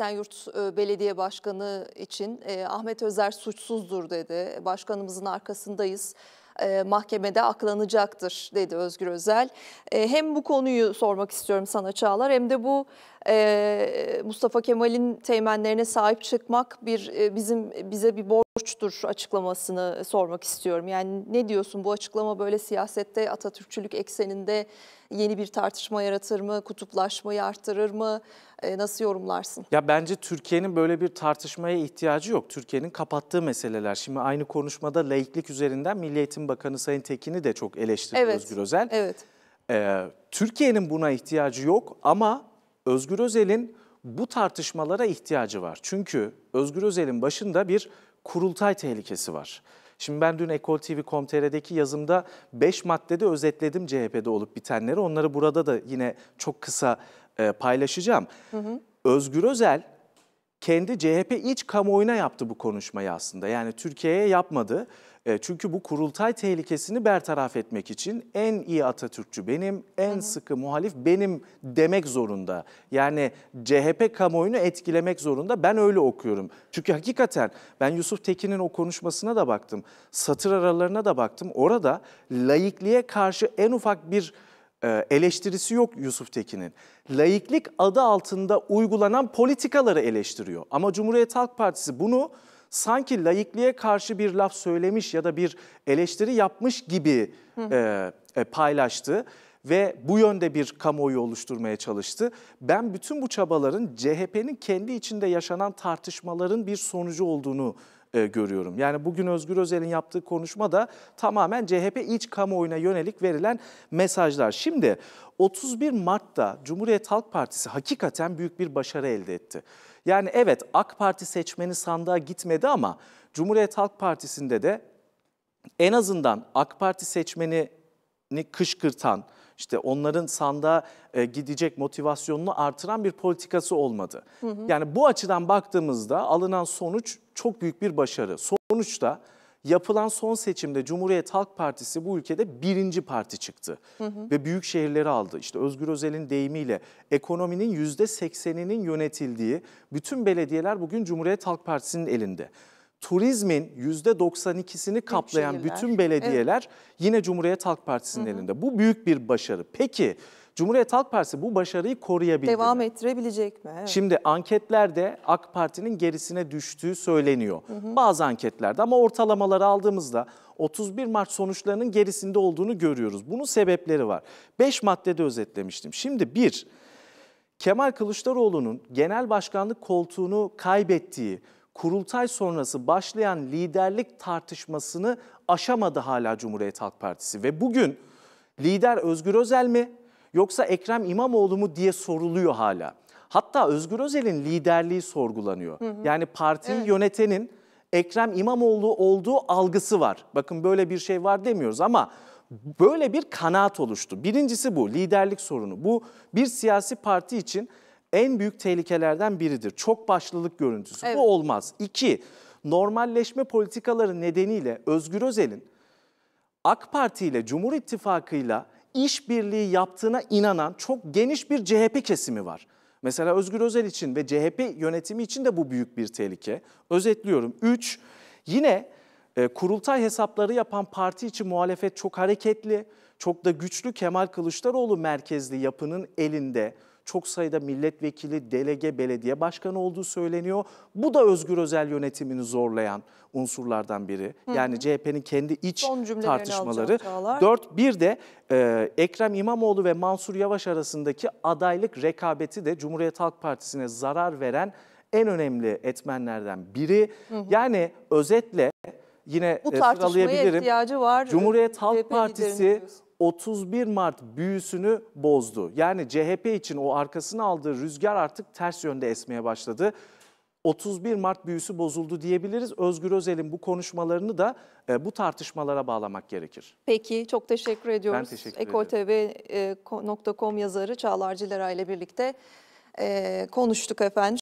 Esenyurt e, Belediye Başkanı için e, Ahmet Özer suçsuzdur dedi. Başkanımızın arkasındayız. E, mahkemede aklanacaktır dedi Özgür Özel. hem bu konuyu sormak istiyorum sana Çağlar hem de bu Mustafa Kemal'in teğmenlerine sahip çıkmak bir bizim bize bir borç borçtur açıklamasını e, sormak istiyorum. Yani ne diyorsun bu açıklama böyle siyasette Atatürkçülük ekseninde yeni bir tartışma yaratır mı? Kutuplaşmayı artırır mı? E, nasıl yorumlarsın? Ya bence Türkiye'nin böyle bir tartışmaya ihtiyacı yok. Türkiye'nin kapattığı meseleler. Şimdi aynı konuşmada laiklik üzerinden Milli Eğitim Bakanı Sayın Tekin'i de çok eleştirdi evet, Özgür Özel. Evet. Ee, Türkiye'nin buna ihtiyacı yok ama Özgür Özel'in bu tartışmalara ihtiyacı var. Çünkü Özgür Özel'in başında bir kurultay tehlikesi var. Şimdi ben dün Ekol TV.com.tr'deki yazımda 5 maddede özetledim CHP'de olup bitenleri. Onları burada da yine çok kısa e, paylaşacağım. Hı hı. Özgür Özel kendi CHP iç kamuoyuna yaptı bu konuşmayı aslında. Yani Türkiye'ye yapmadı. E, çünkü bu kurultay tehlikesini bertaraf etmek için en iyi Atatürkçü benim, en hı hı. sıkı muhalif benim demek zorunda. Yani CHP kamuoyunu etkilemek zorunda. Ben öyle okuyorum. Çünkü hakikaten ben Yusuf Tekin'in o konuşmasına da baktım. Satır aralarına da baktım. Orada laikliğe karşı en ufak bir e, eleştirisi yok Yusuf Tekin'in. Laiklik adı altında uygulanan politikaları eleştiriyor. Ama Cumhuriyet Halk Partisi bunu sanki laikliğe karşı bir laf söylemiş ya da bir eleştiri yapmış gibi e, e, paylaştı ve bu yönde bir kamuoyu oluşturmaya çalıştı. Ben bütün bu çabaların CHP'nin kendi içinde yaşanan tartışmaların bir sonucu olduğunu e, görüyorum. Yani bugün Özgür Özel'in yaptığı konuşma da tamamen CHP iç kamuoyuna yönelik verilen mesajlar. Şimdi 31 Mart'ta Cumhuriyet Halk Partisi hakikaten büyük bir başarı elde etti. Yani evet AK Parti seçmeni sandığa gitmedi ama Cumhuriyet Halk Partisi'nde de en azından AK Parti seçmeni kışkırtan, işte onların sanda e, gidecek motivasyonunu artıran bir politikası olmadı. Hı hı. Yani bu açıdan baktığımızda alınan sonuç çok büyük bir başarı. Sonuçta yapılan son seçimde Cumhuriyet Halk Partisi bu ülkede birinci parti çıktı. Hı hı. Ve büyük şehirleri aldı. İşte Özgür Özel'in deyimiyle ekonominin yüzde sekseninin yönetildiği bütün belediyeler bugün Cumhuriyet Halk Partisi'nin elinde turizmin %92'sini kaplayan bütün belediyeler evet. yine Cumhuriyet Halk Partisi'nin elinde. Bu büyük bir başarı. Peki Cumhuriyet Halk Partisi bu başarıyı mi? Devam ettirebilecek mi? Evet. Şimdi anketlerde AK Parti'nin gerisine düştüğü söyleniyor. Hı hı. Bazı anketlerde ama ortalamaları aldığımızda 31 Mart sonuçlarının gerisinde olduğunu görüyoruz. Bunun sebepleri var. 5 maddede özetlemiştim. Şimdi bir, Kemal Kılıçdaroğlu'nun genel başkanlık koltuğunu kaybettiği, kurultay sonrası başlayan liderlik tartışmasını aşamadı hala Cumhuriyet Halk Partisi. Ve bugün lider Özgür Özel mi yoksa Ekrem İmamoğlu mu diye soruluyor hala. Hatta Özgür Özel'in liderliği sorgulanıyor. Hı hı. Yani partiyi evet. yönetenin Ekrem İmamoğlu olduğu algısı var. Bakın böyle bir şey var demiyoruz ama böyle bir kanaat oluştu. Birincisi bu liderlik sorunu. Bu bir siyasi parti için en büyük tehlikelerden biridir. Çok başlılık görüntüsü. Evet. Bu olmaz. İki, normalleşme politikaları nedeniyle Özgür Özel'in AK Parti ile Cumhur İttifakı'yla işbirliği yaptığına inanan çok geniş bir CHP kesimi var. Mesela Özgür Özel için ve CHP yönetimi için de bu büyük bir tehlike. Özetliyorum. Üç, yine e, kurultay hesapları yapan parti için muhalefet çok hareketli, çok da güçlü Kemal Kılıçdaroğlu merkezli yapının elinde çok sayıda milletvekili, delege, belediye başkanı olduğu söyleniyor. Bu da Özgür Özel yönetimini zorlayan unsurlardan biri. Yani CHP'nin kendi iç tartışmaları. Dört, bir de e, Ekrem İmamoğlu ve Mansur Yavaş arasındaki adaylık rekabeti de Cumhuriyet Halk Partisi'ne zarar veren en önemli etmenlerden biri. Hı hı. Yani özetle yine Bu e, sıralayabilirim. ihtiyacı var. E, Cumhuriyet Halk CHP Partisi 31 Mart büyüsünü bozdu. Yani CHP için o arkasını aldığı rüzgar artık ters yönde esmeye başladı. 31 Mart büyüsü bozuldu diyebiliriz. Özgür Özel'in bu konuşmalarını da e, bu tartışmalara bağlamak gerekir. Peki çok teşekkür ediyoruz. Ben teşekkür ederim. Ekol.com yazarı Çağlar Cilera ile birlikte e, konuştuk efendim.